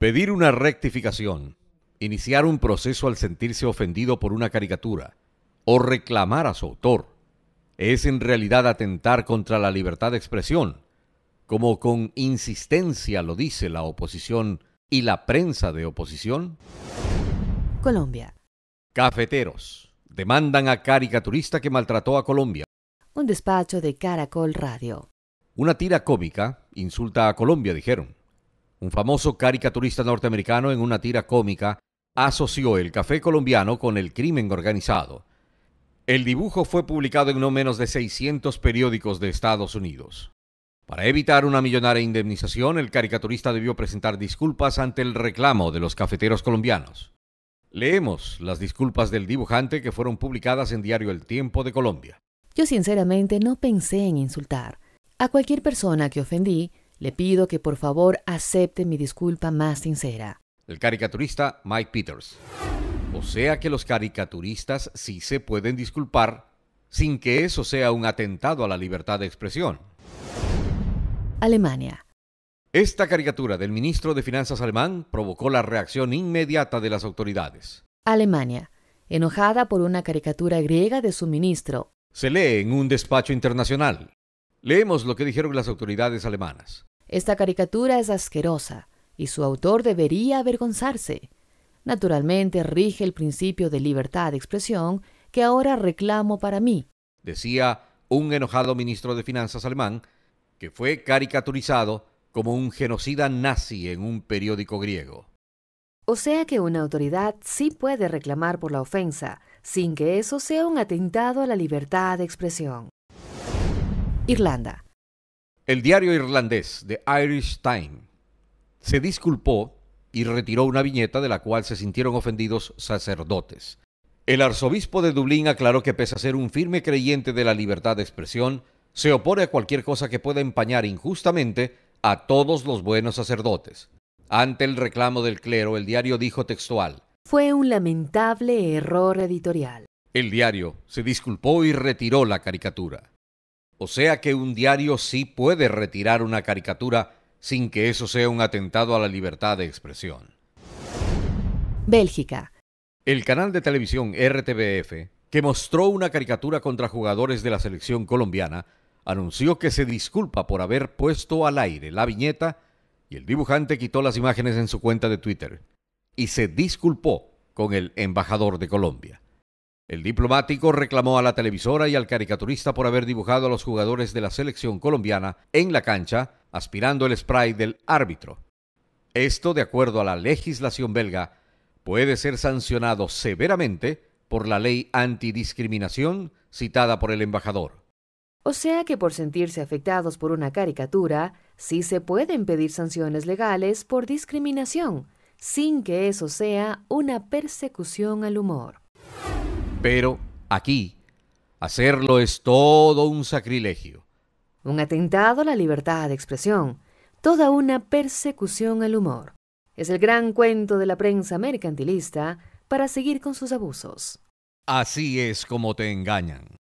Pedir una rectificación, iniciar un proceso al sentirse ofendido por una caricatura o reclamar a su autor es en realidad atentar contra la libertad de expresión, como con insistencia lo dice la oposición y la prensa de oposición. Colombia. Cafeteros demandan a caricaturista que maltrató a Colombia. Un despacho de Caracol Radio. Una tira cómica insulta a Colombia, dijeron. Un famoso caricaturista norteamericano en una tira cómica asoció el café colombiano con el crimen organizado. El dibujo fue publicado en no menos de 600 periódicos de Estados Unidos. Para evitar una millonaria indemnización, el caricaturista debió presentar disculpas ante el reclamo de los cafeteros colombianos. Leemos las disculpas del dibujante que fueron publicadas en Diario El Tiempo de Colombia. Yo sinceramente no pensé en insultar. A cualquier persona que ofendí, le pido que por favor acepte mi disculpa más sincera. El caricaturista Mike Peters. O sea que los caricaturistas sí se pueden disculpar sin que eso sea un atentado a la libertad de expresión. Alemania. Esta caricatura del ministro de Finanzas alemán provocó la reacción inmediata de las autoridades. Alemania, enojada por una caricatura griega de su ministro. Se lee en un despacho internacional. Leemos lo que dijeron las autoridades alemanas. Esta caricatura es asquerosa y su autor debería avergonzarse. Naturalmente rige el principio de libertad de expresión que ahora reclamo para mí, decía un enojado ministro de Finanzas alemán, que fue caricaturizado como un genocida nazi en un periódico griego. O sea que una autoridad sí puede reclamar por la ofensa, sin que eso sea un atentado a la libertad de expresión. Irlanda. El diario irlandés The Irish Times se disculpó y retiró una viñeta de la cual se sintieron ofendidos sacerdotes. El arzobispo de Dublín aclaró que pese a ser un firme creyente de la libertad de expresión, se opone a cualquier cosa que pueda empañar injustamente a todos los buenos sacerdotes. Ante el reclamo del clero, el diario dijo textual, Fue un lamentable error editorial. El diario se disculpó y retiró la caricatura. O sea que un diario sí puede retirar una caricatura sin que eso sea un atentado a la libertad de expresión. Bélgica. El canal de televisión RTBF, que mostró una caricatura contra jugadores de la selección colombiana, anunció que se disculpa por haber puesto al aire la viñeta y el dibujante quitó las imágenes en su cuenta de Twitter y se disculpó con el embajador de Colombia. El diplomático reclamó a la televisora y al caricaturista por haber dibujado a los jugadores de la selección colombiana en la cancha, aspirando el spray del árbitro. Esto, de acuerdo a la legislación belga, puede ser sancionado severamente por la ley antidiscriminación citada por el embajador. O sea que por sentirse afectados por una caricatura, sí se pueden pedir sanciones legales por discriminación, sin que eso sea una persecución al humor. Pero aquí, hacerlo es todo un sacrilegio. Un atentado a la libertad de expresión, toda una persecución al humor. Es el gran cuento de la prensa mercantilista para seguir con sus abusos. Así es como te engañan.